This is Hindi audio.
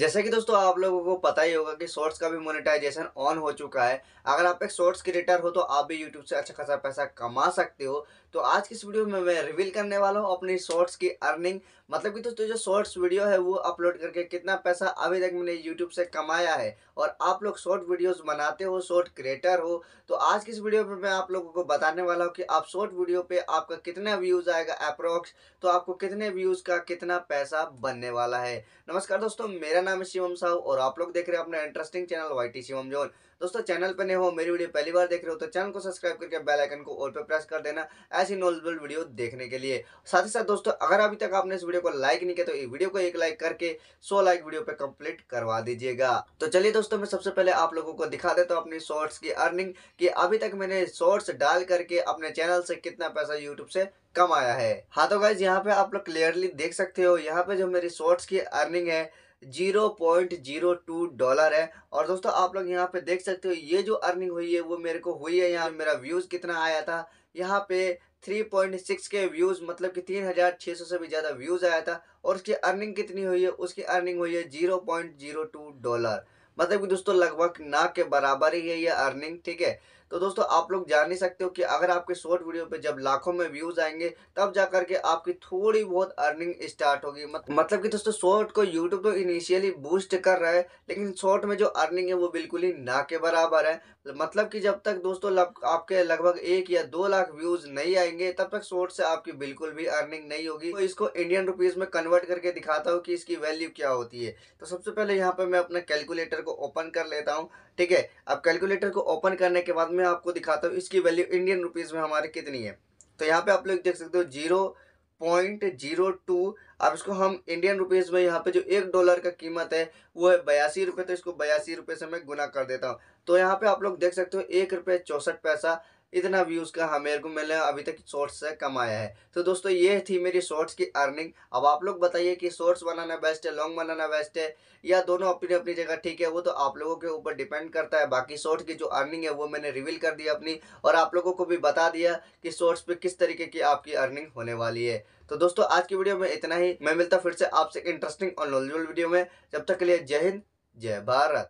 जैसा कि दोस्तों आप लोगों को पता ही होगा कि शॉर्ट्स का भी मोनेटाइजेशन ऑन हो चुका है अगर आप एक शॉर्ट्स क्रिएटर हो तो आप भी यूट्यूब से अच्छा खासा पैसा कमा सकते हो तो आज की इस वीडियो में मैं रिवील करने वाला हूँ अपनी शॉर्ट्स की अर्निंग मतलब कि दोस्तों जो शॉर्ट्स वीडियो है वो अपलोड करके कितना पैसा अभी तक मैंने यूट्यूब से कमाया है और आप लोग शॉर्ट वीडियोज़ बनाते हो शॉर्ट क्रिएटर हो तो आज की इस वीडियो में मैं आप लोगों को बताने वाला हूँ कि आप शॉर्ट वीडियो पे आपका कितना व्यूज़ आएगा अप्रोक्स तो आपको कितने व्यूज़ का कितना पैसा बनने वाला है नमस्कार दोस्तों मेरा नाम है शिवम साहू और आप लोग देख रहे हो अपना interesting channel Y T Shivam zone दोस्तों चैनल पर नहीं हो मेरी वीडियो पहली बार देख रहे हो तो चैनल को सब्सक्राइब करके बेल आइकन को और पे प्रेस कर देना ऐसी नॉलेजबल वीडियो देखने के लिए साथ ही साथ दोस्तों अगर अभी तक आपने इस वीडियो को लाइक नहीं किया तो इस वीडियो को एक लाइक करके सौ लाइक वीडियो पे कंप्लीट करवा दीजिएगा तो चलिए दोस्तों मैं सबसे पहले आप लोगों को दिखा देता हूँ अपनी शॉर्ट्स की अर्निंग की अभी तक मैंने शॉर्ट्स डाल करके अपने चैनल से कितना पैसा यूट्यूब से कमाया है हाँ तो गाइज यहाँ पे आप लोग क्लियरली देख सकते हो यहाँ पे जो मेरी शॉर्ट्स की अर्निंग है 0.02 डॉलर है और दोस्तों आप लोग यहाँ पे देख सकते हो ये जो अर्निंग हुई है वो मेरे को हुई है यहाँ मेरा व्यूज़ कितना आया था यहाँ पे 3.6 के व्यूज़ मतलब कि 3,600 से भी ज़्यादा व्यूज़ आया था और उसकी अर्निंग कितनी हुई है उसकी अर्निंग हुई है 0.02 डॉलर मतलब कि दोस्तों लगभग ना के बराबर ही है ये अर्निंग ठीक है तो दोस्तों आप लोग जान ही सकते हो कि अगर आपके शॉर्ट वीडियो पे जब लाखों में व्यूज़ आएंगे तब जा करके आपकी थोड़ी बहुत अर्निंग स्टार्ट होगी मतलब कि दोस्तों शॉर्ट को यूट्यूब तो इनिशियली बूस्ट कर रहा है लेकिन शॉर्ट में जो अर्निंग है वो बिल्कुल ही ना के बराबर है मतलब कि जब तक दोस्तों आपके लगभग एक या दो लाख व्यूज़ नहीं आएंगे तब तक शॉर्ट से आपकी बिल्कुल भी अर्निंग नहीं होगी तो इसको इंडियन रुपीज़ में कन्वर्ट करके दिखाता हूँ कि इसकी वैल्यू क्या होती है तो सबसे पहले यहाँ पर मैं अपने कैलकुलेटर को ओपन कर लेता हूँ ठीक है अब कैलकुलेटर को ओपन करने के बाद मैं आपको दिखाता हूँ इसकी वैल्यू इंडियन रुपीज़ में हमारे कितनी है तो यहाँ पे आप लोग देख सकते हो जीरो पॉइंट जीरो टू अब इसको हम इंडियन रुपीज़ में यहाँ पे जो एक डॉलर का कीमत है वो है बयासी रुपये तो इसको बयासी रुपये से मैं गुना कर देता हूँ तो यहाँ पे आप लोग देख सकते हो एक रुपये चौंसठ पैसा इतना व्यूज़ का हाँ मेरे को मैंने अभी तक शॉर्ट्स से कमाया है तो दोस्तों ये थी मेरी शॉर्ट्स की अर्निंग अब आप लोग बताइए कि शॉर्ट्स बनाना बेस्ट है लॉन्ग बनाना बेस्ट है या दोनों अपनी अपनी जगह ठीक है वो तो आप लोगों के ऊपर डिपेंड करता है बाकी शॉर्ट्स की जो अर्निंग है वो मैंने रिवील कर दी अपनी और आप लोगों को भी बता दिया कि शॉर्ट्स पर किस तरीके की आपकी अर्निंग होने वाली है तो दोस्तों आज की वीडियो में इतना ही मैं मिलता फिर से आपसे इंटरेस्टिंग और नॉलेजल वीडियो में जब तक के लिए जय हिंद जय भारत